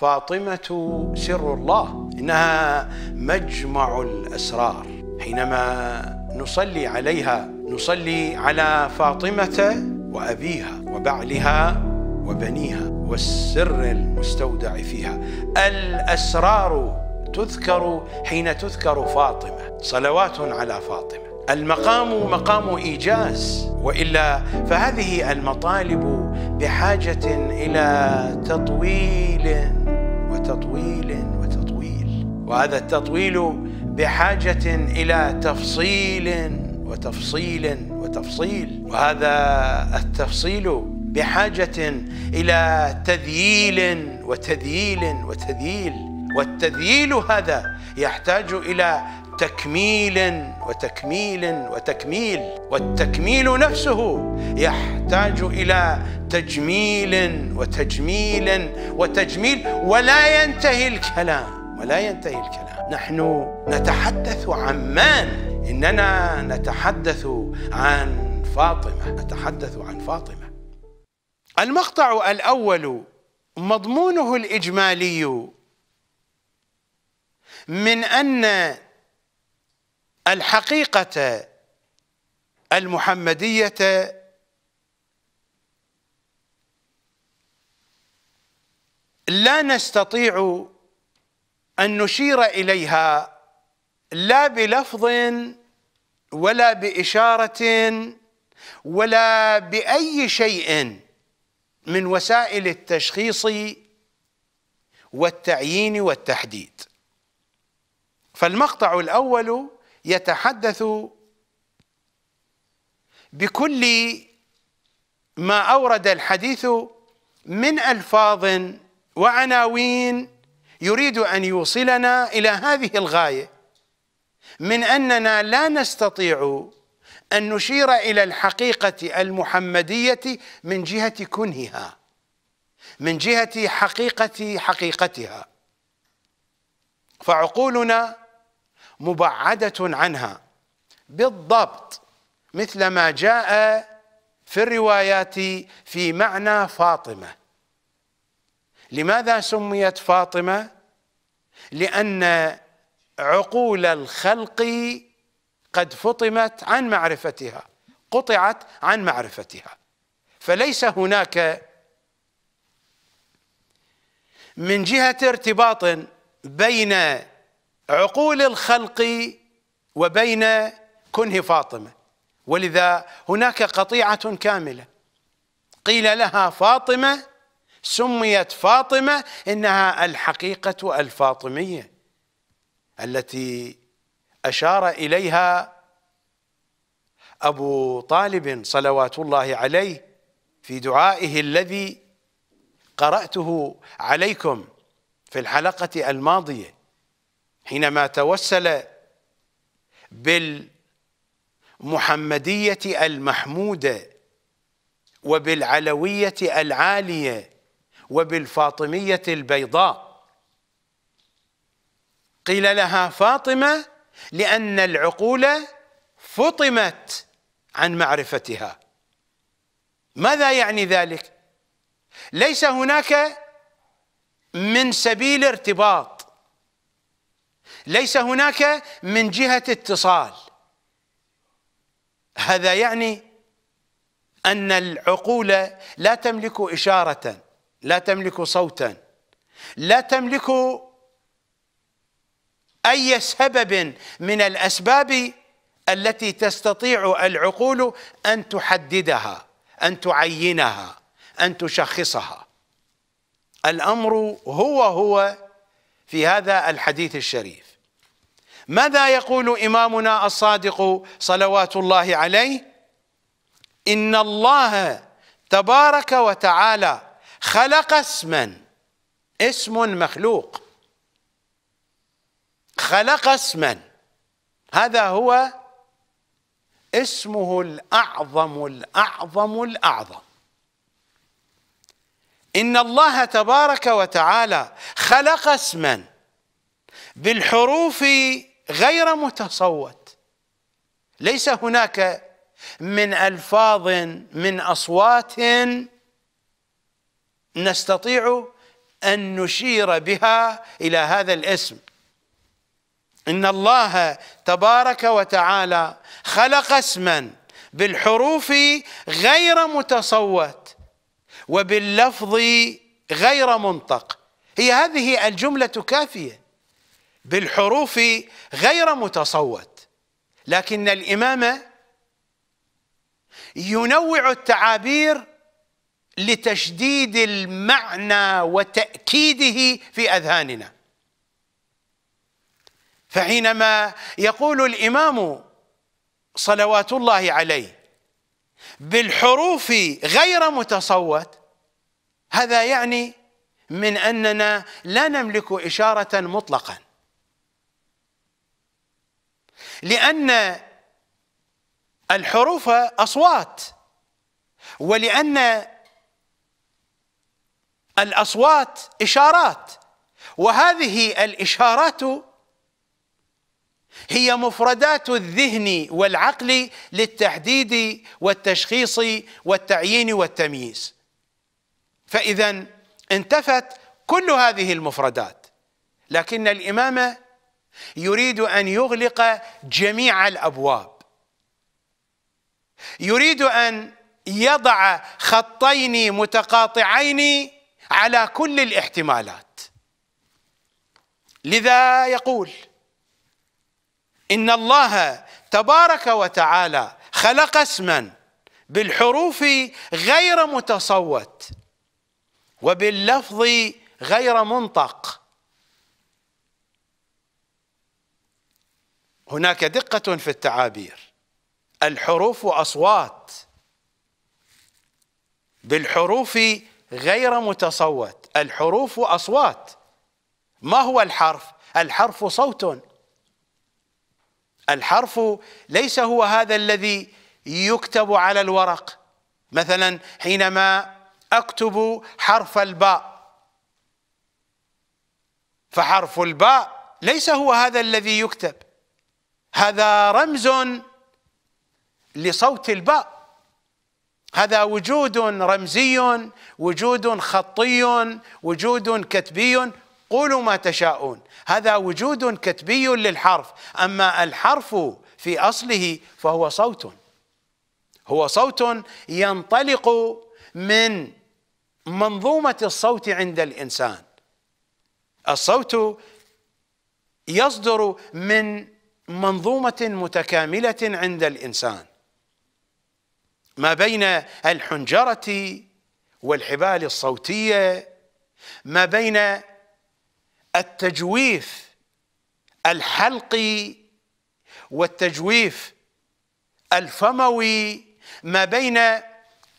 فاطمة سر الله إنها مجمع الأسرار حينما نصلي عليها نصلي على فاطمة وأبيها وبعلها وبنيها والسر المستودع فيها الأسرار تذكر حين تذكر فاطمة صلوات على فاطمة المقام مقام إيجاز وإلا فهذه المطالب بحاجة إلى تطويل تطويل وتطويل وهذا التطويل بحاجه الى تفصيل وتفصيل وتفصيل وهذا التفصيل بحاجه الى تذييل وتذييل وتذييل والتذييل هذا يحتاج الى تكميل وتكميل وتكميل والتكميل نفسه يحتاج الى تجميل وتجميل وتجميل ولا ينتهي الكلام ولا ينتهي الكلام نحن نتحدث عن من اننا نتحدث عن فاطمه نتحدث عن فاطمه المقطع الاول مضمونه الاجمالي من ان الحقيقة المحمدية لا نستطيع أن نشير إليها لا بلفظ ولا بإشارة ولا بأي شيء من وسائل التشخيص والتعيين والتحديد فالمقطع الأول يتحدث بكل ما اورد الحديث من الفاظ وعناوين يريد ان يوصلنا الى هذه الغايه من اننا لا نستطيع ان نشير الى الحقيقه المحمديه من جهه كنهها من جهه حقيقه حقيقتها فعقولنا مبعدة عنها بالضبط مثل ما جاء في الروايات في معنى فاطمة لماذا سميت فاطمة؟ لأن عقول الخلق قد فطمت عن معرفتها قطعت عن معرفتها فليس هناك من جهة ارتباط بين عقول الخلق وبين كنه فاطمة ولذا هناك قطيعة كاملة قيل لها فاطمة سميت فاطمة إنها الحقيقة الفاطمية التي أشار إليها أبو طالب صلوات الله عليه في دعائه الذي قرأته عليكم في الحلقة الماضية حينما توسل بالمحمدية المحمودة وبالعلوية العالية وبالفاطمية البيضاء قيل لها فاطمة لأن العقول فطمت عن معرفتها ماذا يعني ذلك؟ ليس هناك من سبيل ارتباط ليس هناك من جهة اتصال هذا يعني أن العقول لا تملك إشارة لا تملك صوتا لا تملك أي سبب من الأسباب التي تستطيع العقول أن تحددها أن تعينها أن تشخصها الأمر هو هو في هذا الحديث الشريف ماذا يقول إمامنا الصادق صلوات الله عليه إن الله تبارك وتعالى خلق اسما اسم مخلوق خلق اسما هذا هو اسمه الأعظم الأعظم الأعظم إن الله تبارك وتعالى خلق اسما بالحروف غير متصوت ليس هناك من الفاظ من اصوات نستطيع ان نشير بها الى هذا الاسم ان الله تبارك وتعالى خلق اسما بالحروف غير متصوت وباللفظ غير منطق هي هذه الجمله كافيه بالحروف غير متصوت لكن الإمام ينوع التعابير لتشديد المعنى وتأكيده في أذهاننا فحينما يقول الإمام صلوات الله عليه بالحروف غير متصوت هذا يعني من أننا لا نملك إشارة مطلقاً لأن الحروف أصوات ولأن الأصوات إشارات وهذه الإشارات هي مفردات الذهن والعقل للتحديد والتشخيص والتعيين والتمييز فإذا انتفت كل هذه المفردات لكن الإمامة يريد ان يغلق جميع الابواب يريد ان يضع خطين متقاطعين على كل الاحتمالات لذا يقول ان الله تبارك وتعالى خلق اسما بالحروف غير متصوت وباللفظ غير منطق هناك دقة في التعابير الحروف أصوات بالحروف غير متصوت الحروف أصوات ما هو الحرف؟ الحرف صوت الحرف ليس هو هذا الذي يكتب على الورق مثلا حينما أكتب حرف الباء فحرف الباء ليس هو هذا الذي يكتب هذا رمز لصوت الباء هذا وجود رمزي وجود خطي وجود كتبي قولوا ما تشاءون هذا وجود كتبي للحرف اما الحرف في اصله فهو صوت هو صوت ينطلق من منظومه الصوت عند الانسان الصوت يصدر من منظومة متكاملة عند الإنسان ما بين الحنجرة والحبال الصوتية ما بين التجويف الحلقي والتجويف الفموي ما بين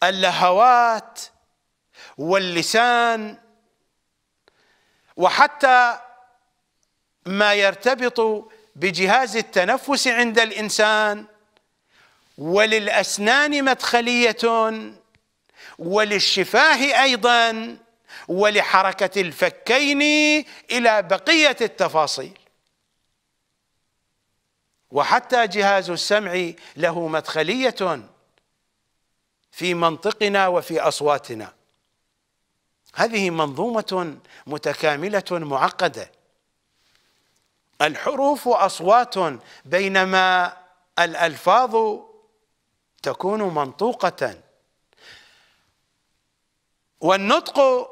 اللهوات واللسان وحتى ما يرتبط بجهاز التنفس عند الانسان وللاسنان مدخليه وللشفاه ايضا ولحركه الفكين الى بقيه التفاصيل وحتى جهاز السمع له مدخليه في منطقنا وفي اصواتنا هذه منظومه متكامله معقده الحروف اصوات بينما الالفاظ تكون منطوقه والنطق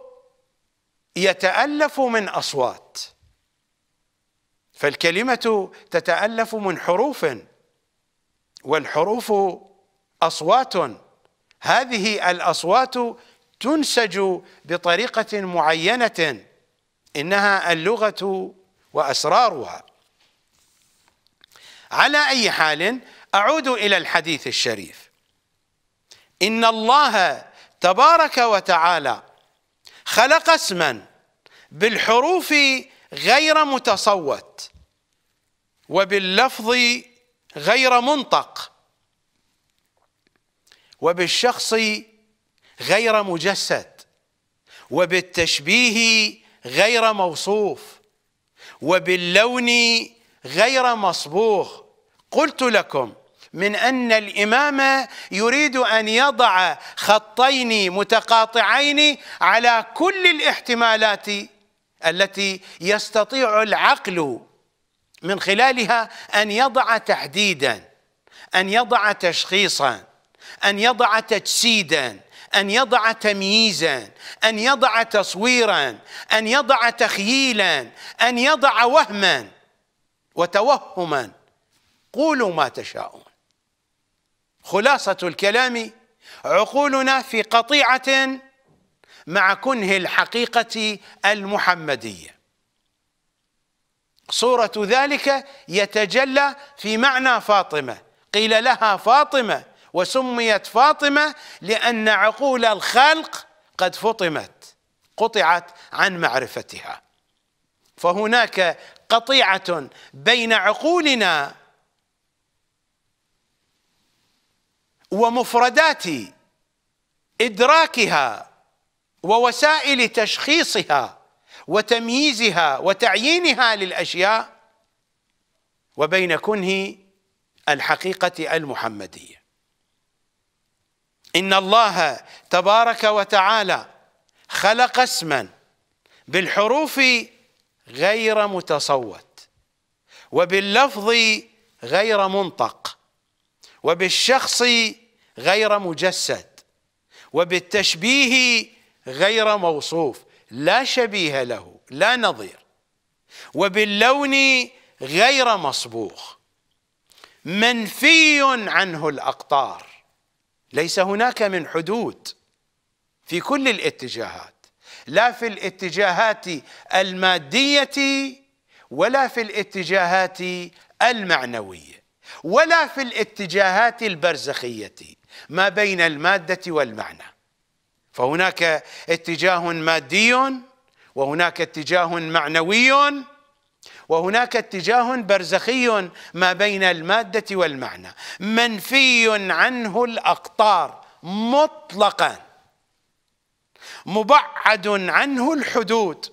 يتالف من اصوات فالكلمه تتالف من حروف والحروف اصوات هذه الاصوات تنسج بطريقه معينه انها اللغه وأسرارها على أي حال أعود إلى الحديث الشريف إن الله تبارك وتعالى خلق اسما بالحروف غير متصوت وباللفظ غير منطق وبالشخص غير مجسد وبالتشبيه غير موصوف وباللون غير مصبوغ قلت لكم من ان الامام يريد ان يضع خطين متقاطعين على كل الاحتمالات التي يستطيع العقل من خلالها ان يضع تحديدا ان يضع تشخيصا ان يضع تجسيدا ان يضع تمييزا ان يضع تصويرا ان يضع تخييلا ان يضع وهما وتوهما قولوا ما تشاءون خلاصه الكلام عقولنا في قطيعه مع كنه الحقيقه المحمديه صوره ذلك يتجلى في معنى فاطمه قيل لها فاطمه وسميت فاطمة لأن عقول الخلق قد فطمت قطعت عن معرفتها فهناك قطيعة بين عقولنا ومفردات إدراكها ووسائل تشخيصها وتمييزها وتعيينها للأشياء وبين كنه الحقيقة المحمدية إن الله تبارك وتعالى خلق اسما بالحروف غير متصوت وباللفظ غير منطق وبالشخص غير مجسد وبالتشبيه غير موصوف لا شبيه له لا نظير وباللون غير مصبوغ منفي عنه الأقطار ليس هناك من حدود في كل الاتجاهات لا في الاتجاهات الماديه ولا في الاتجاهات المعنويه ولا في الاتجاهات البرزخيه ما بين الماده والمعنى فهناك اتجاه مادي وهناك اتجاه معنوي وهناك اتجاه برزخي ما بين الماده والمعنى منفي عنه الاقطار مطلقا مبعد عنه الحدود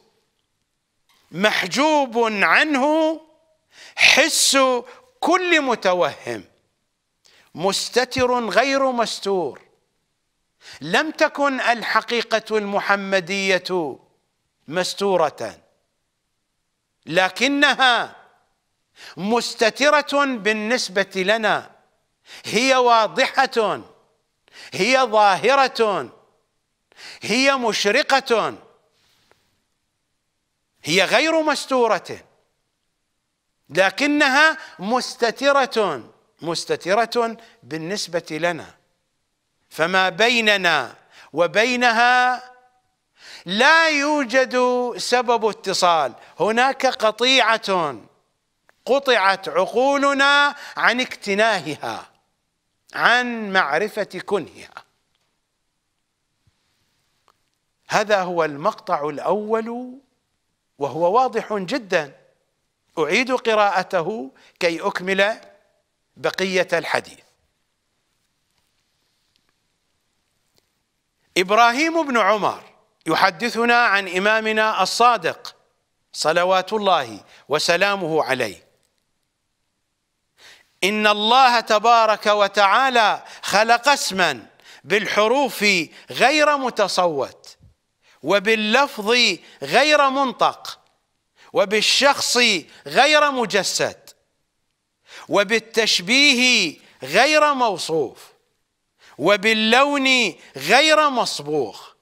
محجوب عنه حس كل متوهم مستتر غير مستور لم تكن الحقيقه المحمديه مستوره لكنها مستتره بالنسبه لنا هي واضحه هي ظاهره هي مشرقه هي غير مستوره لكنها مستتره مستتره بالنسبه لنا فما بيننا وبينها لا يوجد سبب اتصال هناك قطيعة قطعت عقولنا عن اكتناهها عن معرفة كنهها هذا هو المقطع الأول وهو واضح جدا أعيد قراءته كي أكمل بقية الحديث إبراهيم بن عمر يحدثنا عن إمامنا الصادق صلوات الله وسلامه عليه إن الله تبارك وتعالى خلق اسما بالحروف غير متصوت وباللفظ غير منطق وبالشخص غير مجسد وبالتشبيه غير موصوف وباللون غير مصبوغ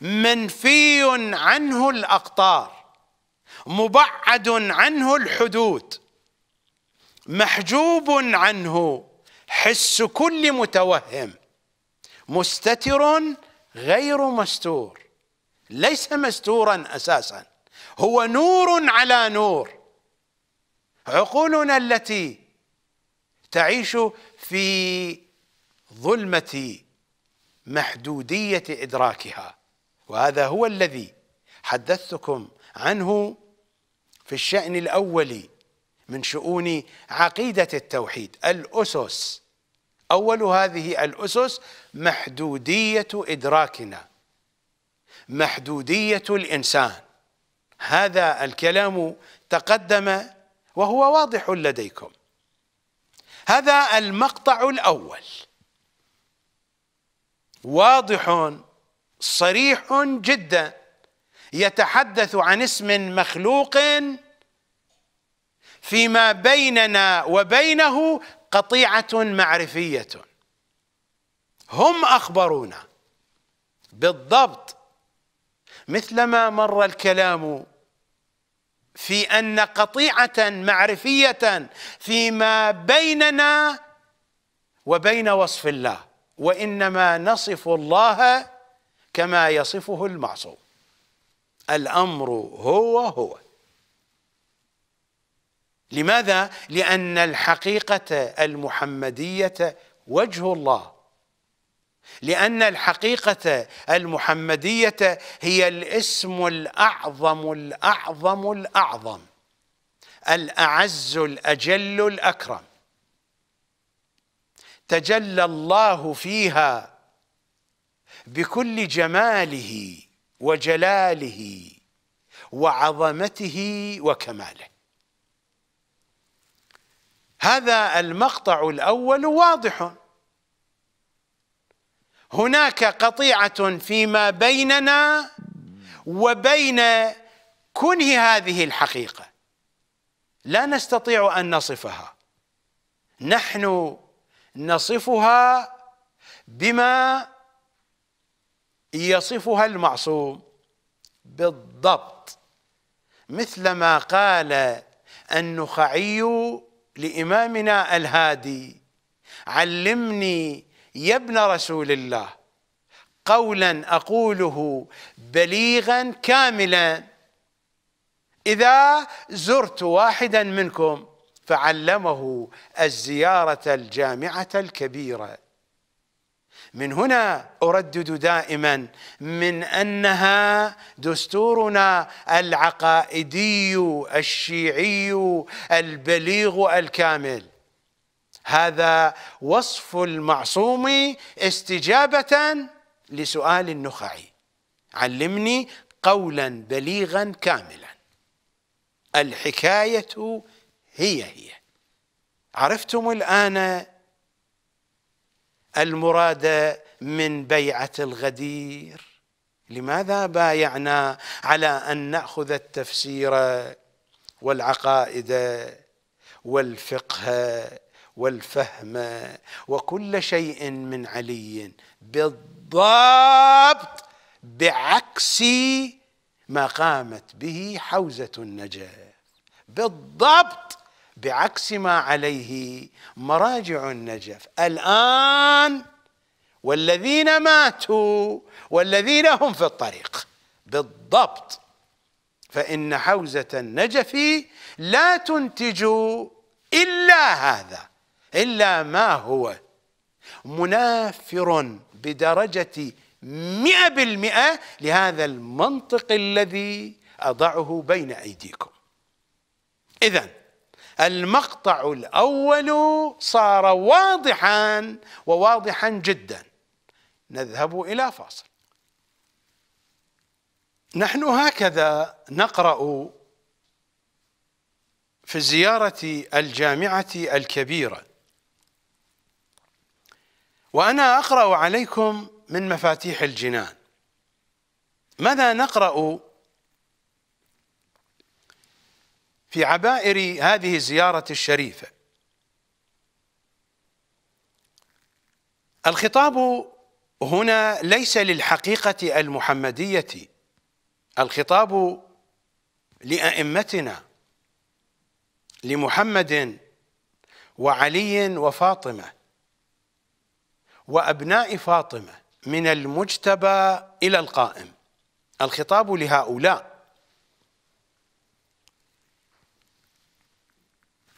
منفي عنه الاقطار مبعد عنه الحدود محجوب عنه حس كل متوهم مستتر غير مستور ليس مستورا اساسا هو نور على نور عقولنا التي تعيش في ظلمه محدوديه ادراكها وهذا هو الذي حدثتكم عنه في الشأن الأول من شؤون عقيدة التوحيد الأسس أول هذه الأسس محدودية إدراكنا محدودية الإنسان هذا الكلام تقدم وهو واضح لديكم هذا المقطع الأول واضح صريح جدا يتحدث عن اسم مخلوق فيما بيننا وبينه قطيعه معرفيه هم اخبرونا بالضبط مثلما مر الكلام في ان قطيعه معرفيه فيما بيننا وبين وصف الله وانما نصف الله كما يصفه المعصوم الأمر هو هو لماذا؟ لأن الحقيقة المحمدية وجه الله لأن الحقيقة المحمدية هي الاسم الأعظم الأعظم الأعظم الأعز الأجل الأكرم تجلى الله فيها بكل جماله وجلاله وعظمته وكماله هذا المقطع الاول واضح هناك قطيعه فيما بيننا وبين كنه هذه الحقيقه لا نستطيع ان نصفها نحن نصفها بما يصفها المعصوم بالضبط مثل ما قال النخعي لإمامنا الهادي علمني يا ابن رسول الله قولا أقوله بليغا كاملا إذا زرت واحدا منكم فعلمه الزيارة الجامعة الكبيرة من هنا اردد دائما من انها دستورنا العقائدي الشيعي البليغ الكامل هذا وصف المعصوم استجابه لسؤال النخعي علمني قولا بليغا كاملا الحكايه هي هي عرفتم الان المراد من بيعة الغدير لماذا بايعنا على أن نأخذ التفسير والعقائد والفقه والفهم وكل شيء من علي بالضبط بعكس ما قامت به حوزة النجاة بالضبط بعكس ما عليه مراجع النجف الآن والذين ماتوا والذين هم في الطريق بالضبط فإن حوزة النجف لا تنتج إلا هذا إلا ما هو منافر بدرجة مئة بالمئة لهذا المنطق الذي أضعه بين أيديكم إذا المقطع الاول صار واضحا وواضحا جدا نذهب الى فاصل نحن هكذا نقرا في زياره الجامعه الكبيره وانا اقرا عليكم من مفاتيح الجنان ماذا نقرا في عبائر هذه الزيارة الشريفة الخطاب هنا ليس للحقيقة المحمدية الخطاب لأئمتنا لمحمد وعلي وفاطمة وأبناء فاطمة من المجتبى إلى القائم الخطاب لهؤلاء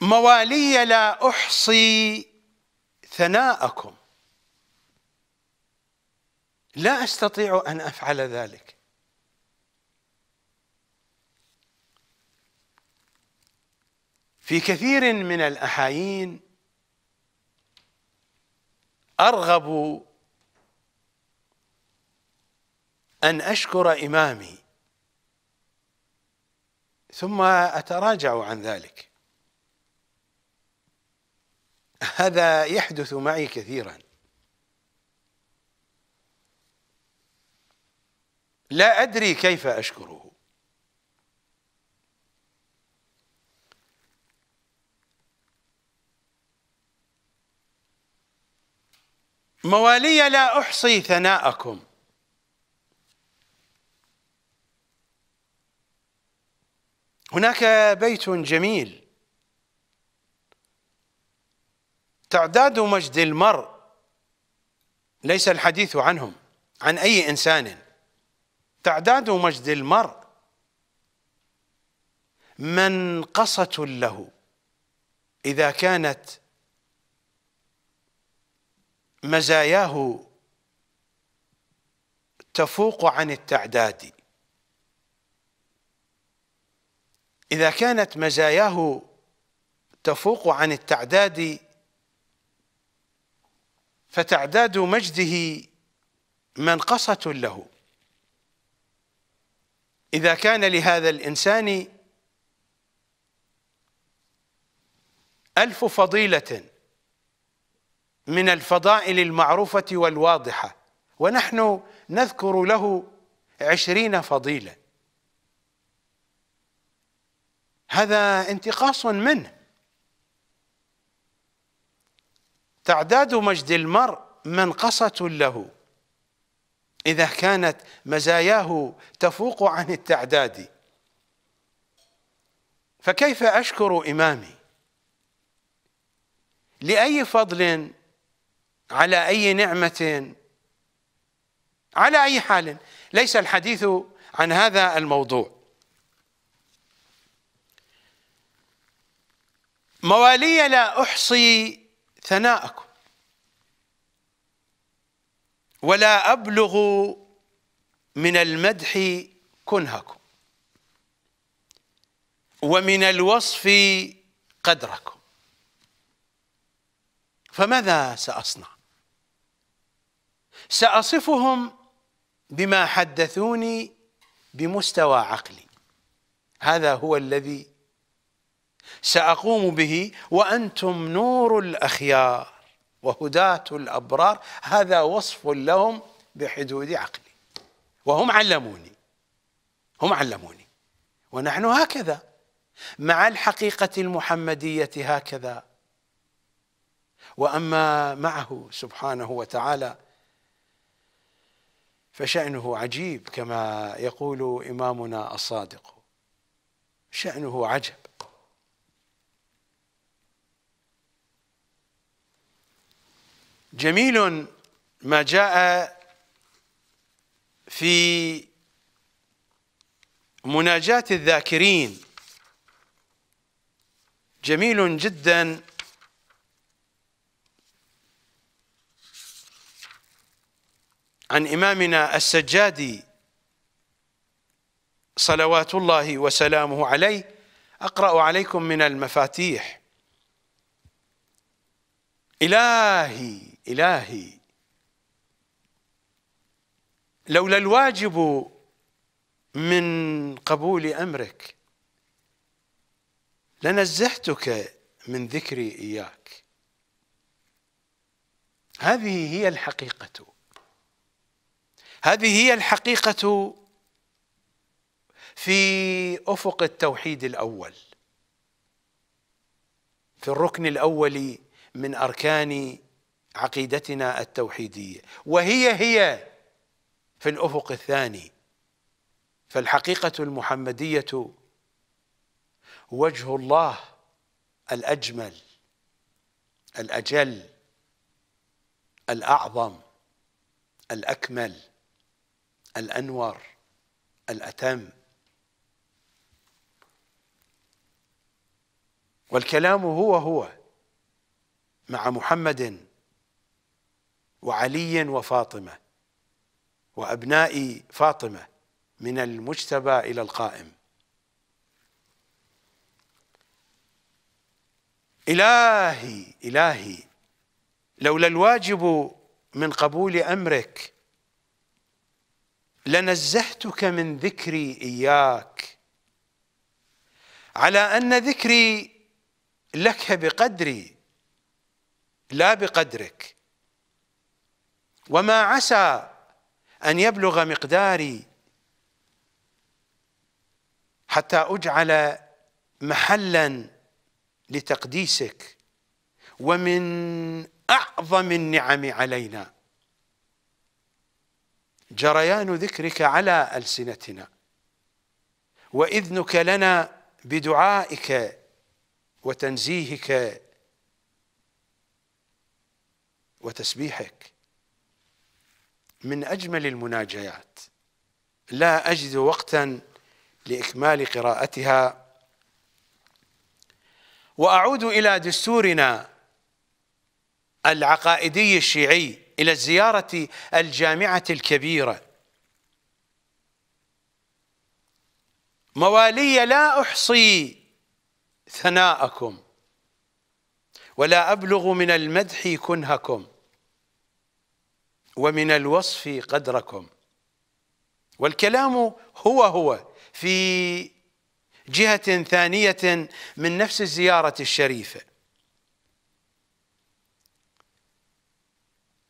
موالي لا أحصي ثناءكم لا أستطيع أن أفعل ذلك في كثير من الأحايين أرغب أن أشكر إمامي ثم أتراجع عن ذلك هذا يحدث معي كثيرا لا أدري كيف أشكره موالي لا أحصي ثناءكم هناك بيت جميل تعداد مجد المرء ليس الحديث عنهم عن أي إنسان تعداد مجد المرء منقصة له إذا كانت مزاياه تفوق عن التعداد إذا كانت مزاياه تفوق عن التعداد فتعداد مجده منقصة له إذا كان لهذا الإنسان ألف فضيلة من الفضائل المعروفة والواضحة ونحن نذكر له عشرين فضيلة هذا انتقاص منه تعداد مجد المرء منقصة له إذا كانت مزاياه تفوق عن التعداد فكيف أشكر إمامي لأي فضل على أي نعمة على أي حال ليس الحديث عن هذا الموضوع موالي لا أحصي ثناءكم ولا أبلغ من المدح كنهكم ومن الوصف قدركم فماذا سأصنع سأصفهم بما حدثوني بمستوى عقلي هذا هو الذي سأقوم به وأنتم نور الأخيار وهداة الأبرار هذا وصف لهم بحدود عقلي وهم علموني هم علموني ونحن هكذا مع الحقيقة المحمدية هكذا وأما معه سبحانه وتعالى فشأنه عجيب كما يقول إمامنا الصادق شأنه عجب جميل ما جاء في مناجاة الذاكرين جميل جدا عن إمامنا السجادي صلوات الله وسلامه عليه أقرأ عليكم من المفاتيح إلهي الالهي لولا الواجب من قبول امرك لنزهتك من ذكري اياك هذه هي الحقيقه هذه هي الحقيقه في افق التوحيد الاول في الركن الاول من اركان عقيدتنا التوحيديه وهي هي في الافق الثاني فالحقيقه المحمديه وجه الله الاجمل الاجل الاعظم الاكمل الانور الاتم والكلام هو هو مع محمد وعلي وفاطمه وابناء فاطمه من المجتبى الى القائم الهي الهي لولا الواجب من قبول امرك لنزهتك من ذكري اياك على ان ذكري لك بقدري لا بقدرك وما عسى أن يبلغ مقداري حتى أجعل محلا لتقديسك ومن أعظم النعم علينا جريان ذكرك على ألسنتنا وإذنك لنا بدعائك وتنزيهك وتسبيحك من أجمل المناجيات لا أجد وقتا لإكمال قراءتها وأعود إلى دستورنا العقائدي الشيعي إلى الزيارة الجامعة الكبيرة موالي لا أحصي ثناءكم ولا أبلغ من المدح كنهكم ومن الوصف قدركم والكلام هو هو في جهة ثانية من نفس الزيارة الشريفة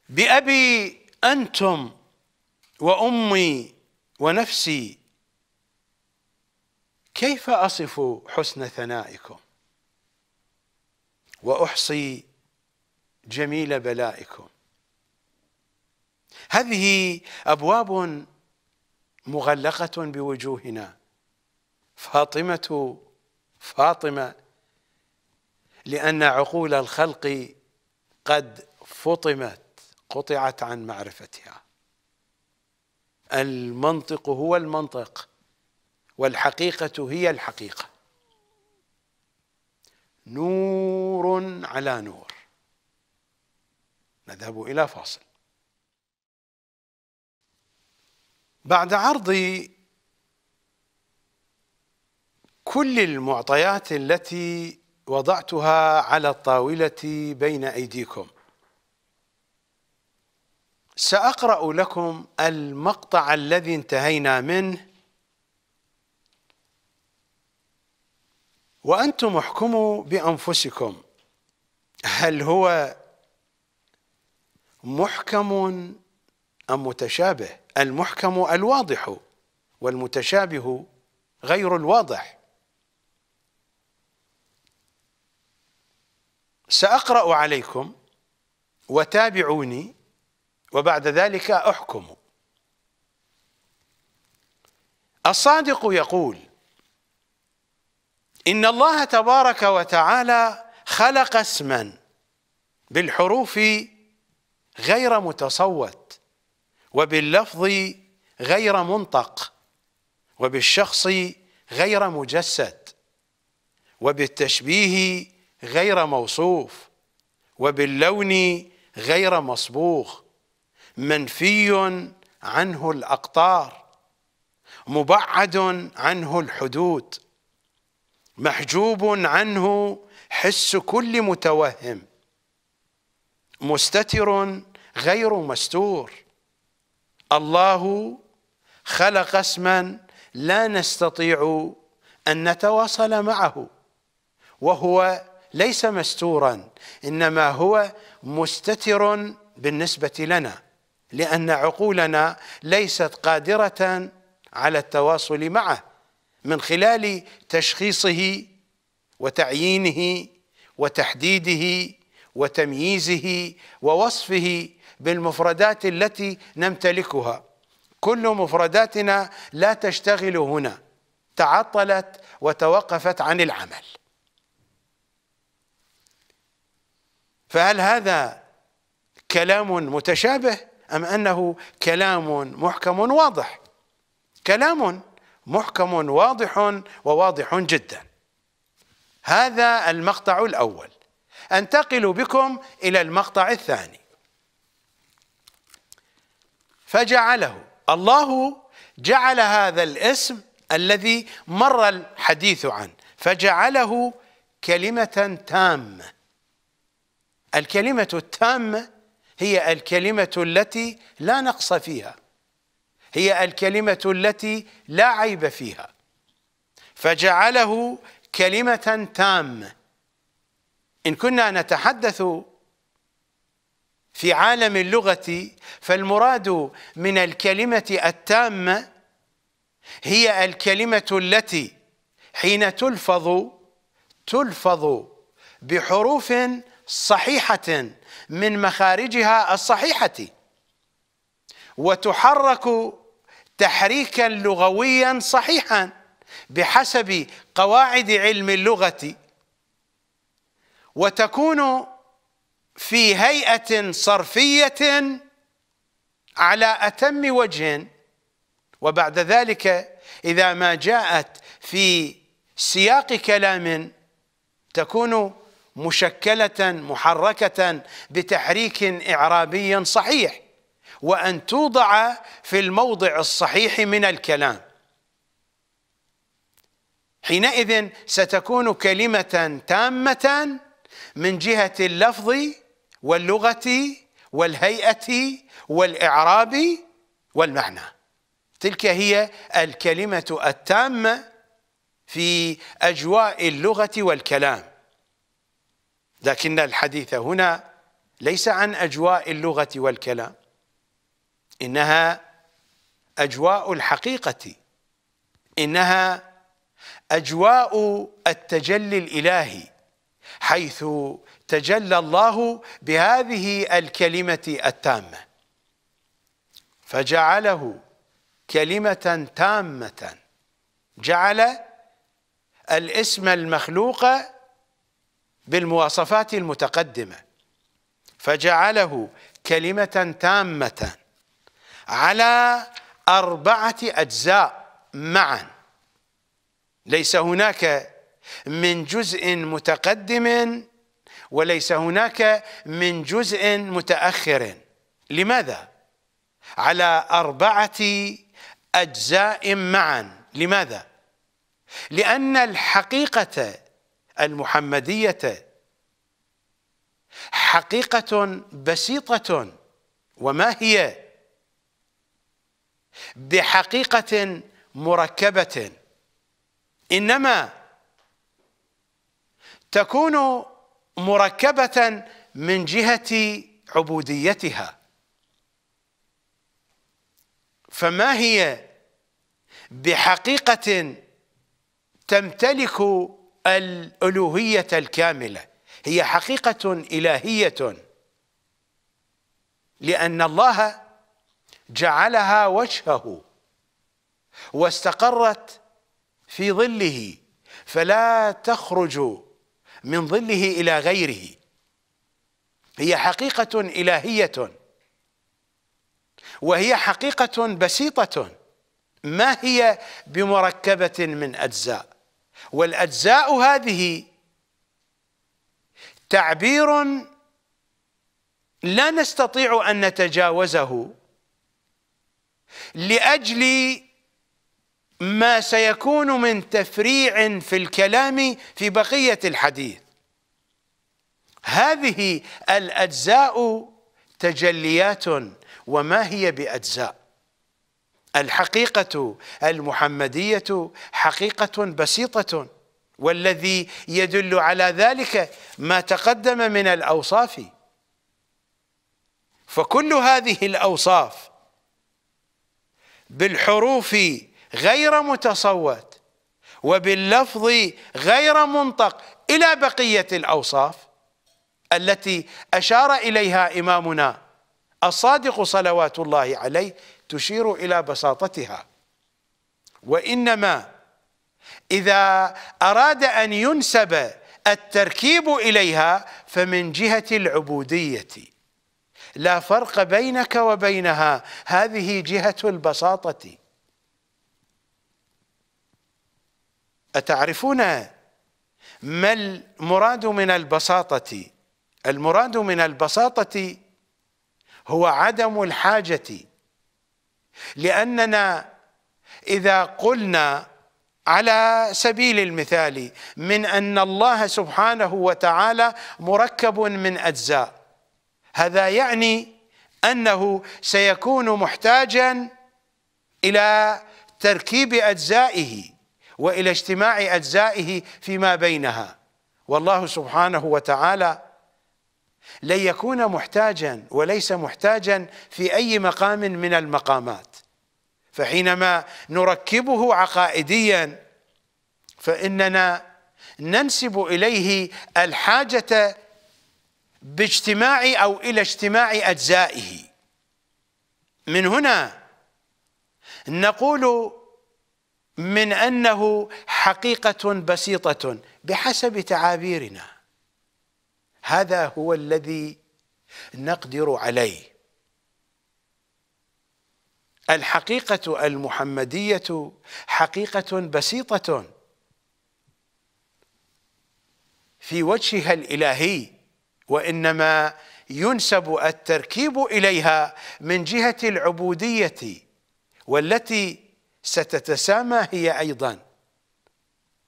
بأبي أنتم وأمي ونفسي كيف أصف حسن ثنائكم وأحصي جميل بلائكم هذه أبواب مغلقة بوجوهنا فاطمة فاطمة لأن عقول الخلق قد فطمت قطعت عن معرفتها المنطق هو المنطق والحقيقة هي الحقيقة نور على نور نذهب إلى فاصل بعد عرض كل المعطيات التي وضعتها على الطاولة بين أيديكم سأقرأ لكم المقطع الذي انتهينا منه وأنتم احكموا بأنفسكم هل هو محكم أم متشابه المحكم الواضح والمتشابه غير الواضح سأقرأ عليكم وتابعوني وبعد ذلك أحكم الصادق يقول إن الله تبارك وتعالى خلق اسما بالحروف غير متصوت وباللفظ غير منطق وبالشخص غير مجسد وبالتشبيه غير موصوف وباللون غير مصبوغ منفي عنه الأقطار مبعد عنه الحدود محجوب عنه حس كل متوهم مستتر غير مستور الله خلق اسما لا نستطيع أن نتواصل معه وهو ليس مستورا إنما هو مستتر بالنسبة لنا لأن عقولنا ليست قادرة على التواصل معه من خلال تشخيصه وتعيينه وتحديده وتمييزه ووصفه بالمفردات التي نمتلكها كل مفرداتنا لا تشتغل هنا تعطلت وتوقفت عن العمل فهل هذا كلام متشابه ام انه كلام محكم واضح كلام محكم واضح وواضح جدا هذا المقطع الاول انتقل بكم الى المقطع الثاني فجعله الله جعل هذا الاسم الذي مر الحديث عنه فجعله كلمة تامة الكلمة التامة هي الكلمة التي لا نقص فيها هي الكلمة التي لا عيب فيها فجعله كلمة تامة إن كنا نتحدث في عالم اللغة فالمراد من الكلمة التامة هي الكلمة التي حين تلفظ تلفظ بحروف صحيحة من مخارجها الصحيحة وتحرك تحريكا لغويا صحيحا بحسب قواعد علم اللغة وتكون في هيئه صرفيه على اتم وجه وبعد ذلك اذا ما جاءت في سياق كلام تكون مشكله محركه بتحريك اعرابي صحيح وان توضع في الموضع الصحيح من الكلام حينئذ ستكون كلمه تامه من جهة اللفظ واللغة والهيئة والإعراب والمعنى تلك هي الكلمة التامة في أجواء اللغة والكلام لكن الحديث هنا ليس عن أجواء اللغة والكلام إنها أجواء الحقيقة إنها أجواء التجلي الإلهي حيث تجلى الله بهذه الكلمة التامة فجعله كلمة تامة جعل الاسم المخلوق بالمواصفات المتقدمة فجعله كلمة تامة على أربعة أجزاء معا ليس هناك من جزء متقدم وليس هناك من جزء متأخر لماذا؟ على أربعة أجزاء معا لماذا؟ لأن الحقيقة المحمدية حقيقة بسيطة وما هي؟ بحقيقة مركبة إنما تكون مركبه من جهه عبوديتها فما هي بحقيقه تمتلك الالوهيه الكامله هي حقيقه الهيه لان الله جعلها وجهه واستقرت في ظله فلا تخرج من ظله إلى غيره هي حقيقة إلهية وهي حقيقة بسيطة ما هي بمركبة من أجزاء والأجزاء هذه تعبير لا نستطيع أن نتجاوزه لأجل ما سيكون من تفريع في الكلام في بقية الحديث هذه الأجزاء تجليات وما هي بأجزاء الحقيقة المحمدية حقيقة بسيطة والذي يدل على ذلك ما تقدم من الأوصاف فكل هذه الأوصاف بالحروف غير متصوت وباللفظ غير منطق إلى بقية الأوصاف التي أشار إليها إمامنا الصادق صلوات الله عليه تشير إلى بساطتها وإنما إذا أراد أن ينسب التركيب إليها فمن جهة العبودية لا فرق بينك وبينها هذه جهة البساطة أتعرفون ما المراد من البساطة المراد من البساطة هو عدم الحاجة لأننا إذا قلنا على سبيل المثال من أن الله سبحانه وتعالى مركب من أجزاء هذا يعني أنه سيكون محتاجا إلى تركيب أجزائه والى اجتماع اجزائه فيما بينها والله سبحانه وتعالى لن يكون محتاجا وليس محتاجا في اي مقام من المقامات فحينما نركبه عقائديا فاننا ننسب اليه الحاجه باجتماع او الى اجتماع اجزائه من هنا نقول من أنه حقيقة بسيطة بحسب تعابيرنا هذا هو الذي نقدر عليه الحقيقة المحمدية حقيقة بسيطة في وجهها الإلهي وإنما ينسب التركيب إليها من جهة العبودية والتي ستتسامى هي أيضا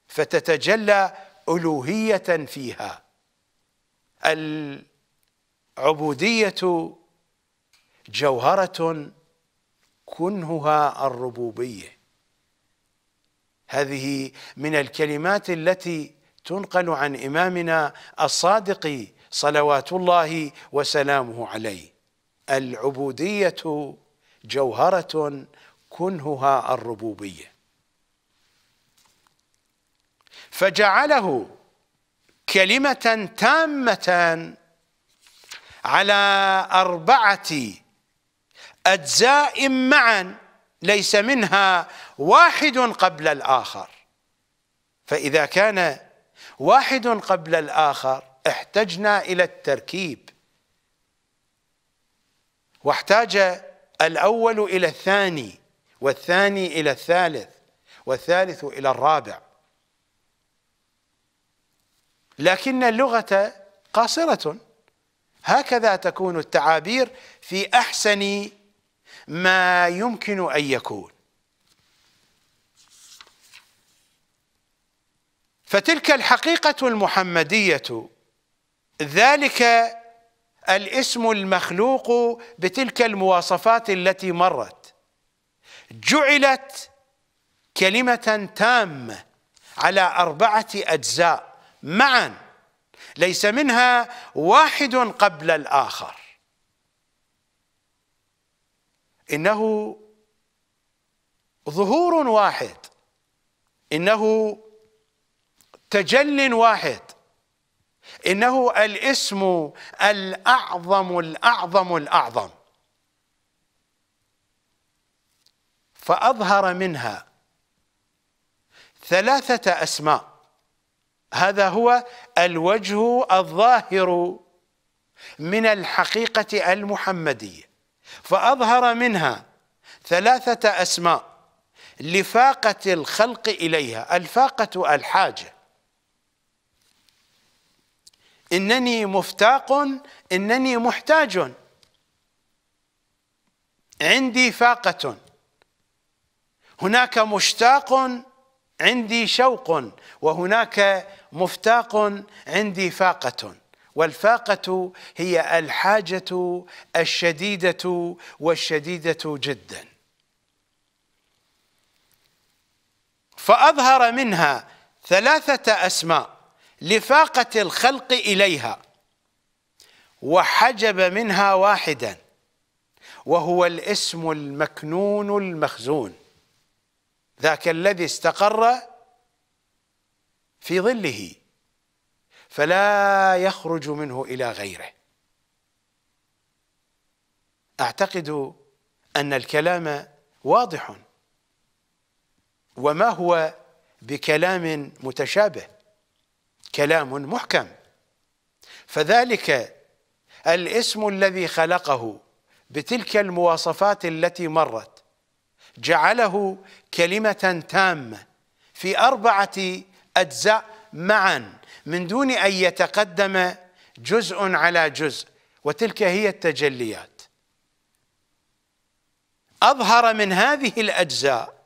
فتتجلى ألوهية فيها العبودية جوهرة كنهها الربوبية هذه من الكلمات التي تنقل عن إمامنا الصادق صلوات الله وسلامه عليه العبودية جوهرة كنهها الربوبية فجعله كلمة تامة على أربعة أجزاء معا ليس منها واحد قبل الآخر فإذا كان واحد قبل الآخر احتجنا إلى التركيب واحتاج الأول إلى الثاني والثاني إلى الثالث والثالث إلى الرابع لكن اللغة قاصرة هكذا تكون التعابير في أحسن ما يمكن أن يكون فتلك الحقيقة المحمدية ذلك الاسم المخلوق بتلك المواصفات التي مرت جعلت كلمة تامة على أربعة أجزاء معا ليس منها واحد قبل الآخر إنه ظهور واحد إنه تجل واحد إنه الاسم الأعظم الأعظم الأعظم فأظهر منها ثلاثة أسماء هذا هو الوجه الظاهر من الحقيقة المحمدية فأظهر منها ثلاثة أسماء لفاقة الخلق إليها الفاقة الحاجة إنني مفتاق إنني محتاج عندي فاقة هناك مشتاق عندي شوق وهناك مفتاق عندي فاقة والفاقة هي الحاجة الشديدة والشديدة جدا فأظهر منها ثلاثة أسماء لفاقة الخلق إليها وحجب منها واحدا وهو الاسم المكنون المخزون ذاك الذي استقر في ظله فلا يخرج منه إلى غيره أعتقد أن الكلام واضح وما هو بكلام متشابه كلام محكم فذلك الاسم الذي خلقه بتلك المواصفات التي مرت جعله كلمة تامة في أربعة أجزاء معا من دون أن يتقدم جزء على جزء وتلك هي التجليات أظهر من هذه الأجزاء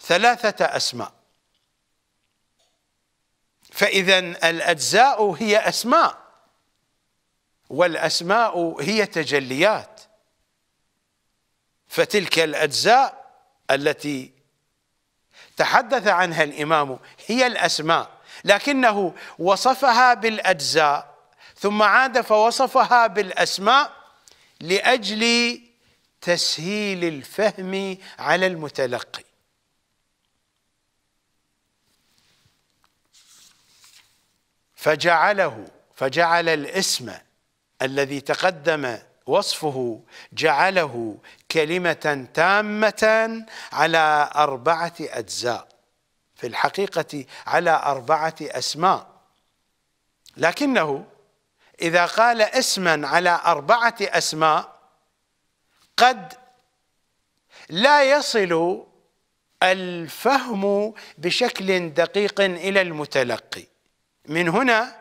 ثلاثة أسماء فإذا الأجزاء هي أسماء والأسماء هي تجليات فتلك الأجزاء التي تحدث عنها الإمام هي الأسماء لكنه وصفها بالأجزاء ثم عاد فوصفها بالأسماء لأجل تسهيل الفهم على المتلقي فجعله فجعل الاسم الذي تقدم وصفه جعله كلمة تامة على أربعة أجزاء في الحقيقة على أربعة أسماء لكنه إذا قال اسما على أربعة أسماء قد لا يصل الفهم بشكل دقيق إلى المتلقي من هنا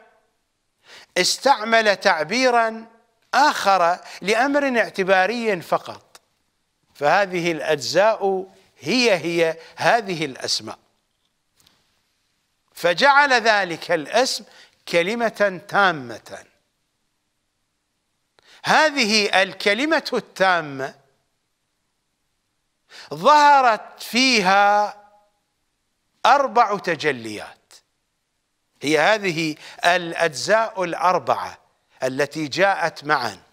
استعمل تعبيرا آخر لأمر اعتباري فقط فهذه الأجزاء هي هي هذه الأسماء فجعل ذلك الاسم كلمة تامة هذه الكلمة التامة ظهرت فيها أربع تجليات هي هذه الأجزاء الأربعة التي جاءت معا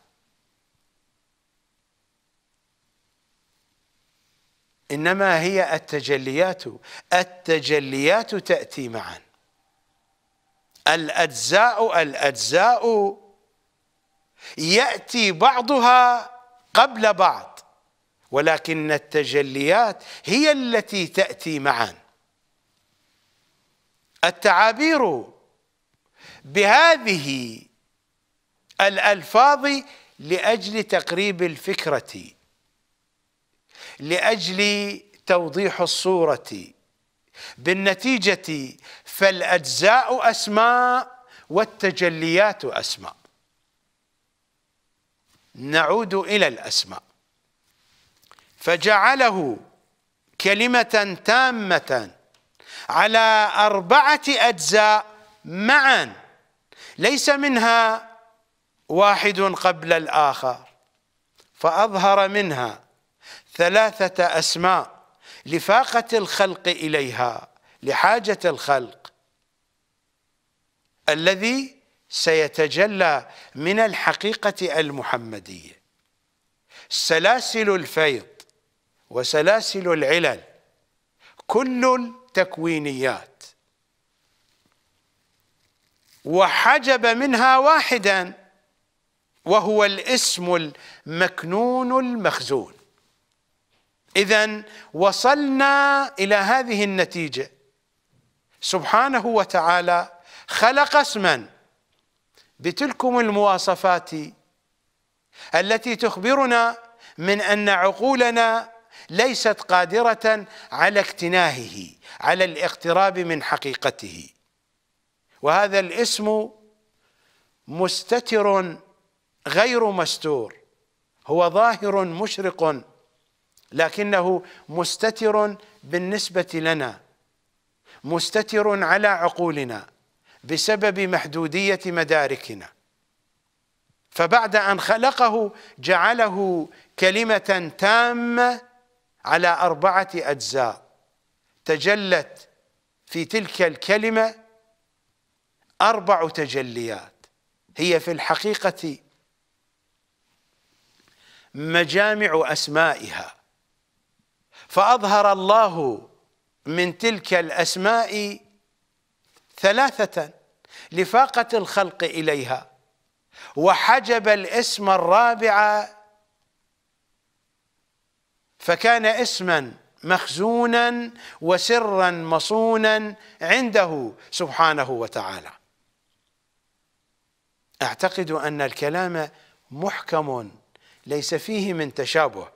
إنما هي التجليات التجليات تأتي معا الأجزاء الأجزاء يأتي بعضها قبل بعض ولكن التجليات هي التي تأتي معا التعابير بهذه الألفاظ لأجل تقريب الفكرة لأجل توضيح الصورة بالنتيجة فالأجزاء أسماء والتجليات أسماء نعود إلى الأسماء فجعله كلمة تامة على أربعة أجزاء معا ليس منها واحد قبل الآخر فأظهر منها ثلاثة أسماء لفاقة الخلق إليها لحاجة الخلق الذي سيتجلى من الحقيقة المحمدية سلاسل الفيض وسلاسل العلل كل التكوينيات وحجب منها واحدا وهو الاسم المكنون المخزون اذا وصلنا الى هذه النتيجه سبحانه وتعالى خلق اسما بتلكم المواصفات التي تخبرنا من ان عقولنا ليست قادرة على اكتناهه على الاقتراب من حقيقته وهذا الاسم مستتر غير مستور هو ظاهر مشرق لكنه مستتر بالنسبة لنا مستتر على عقولنا بسبب محدودية مداركنا فبعد أن خلقه جعله كلمة تامة على أربعة أجزاء تجلت في تلك الكلمة أربع تجليات هي في الحقيقة مجامع أسمائها فأظهر الله من تلك الأسماء ثلاثة لفاقة الخلق إليها وحجب الاسم الرابع فكان اسما مخزونا وسرا مصونا عنده سبحانه وتعالى اعتقد ان الكلام محكم ليس فيه من تشابه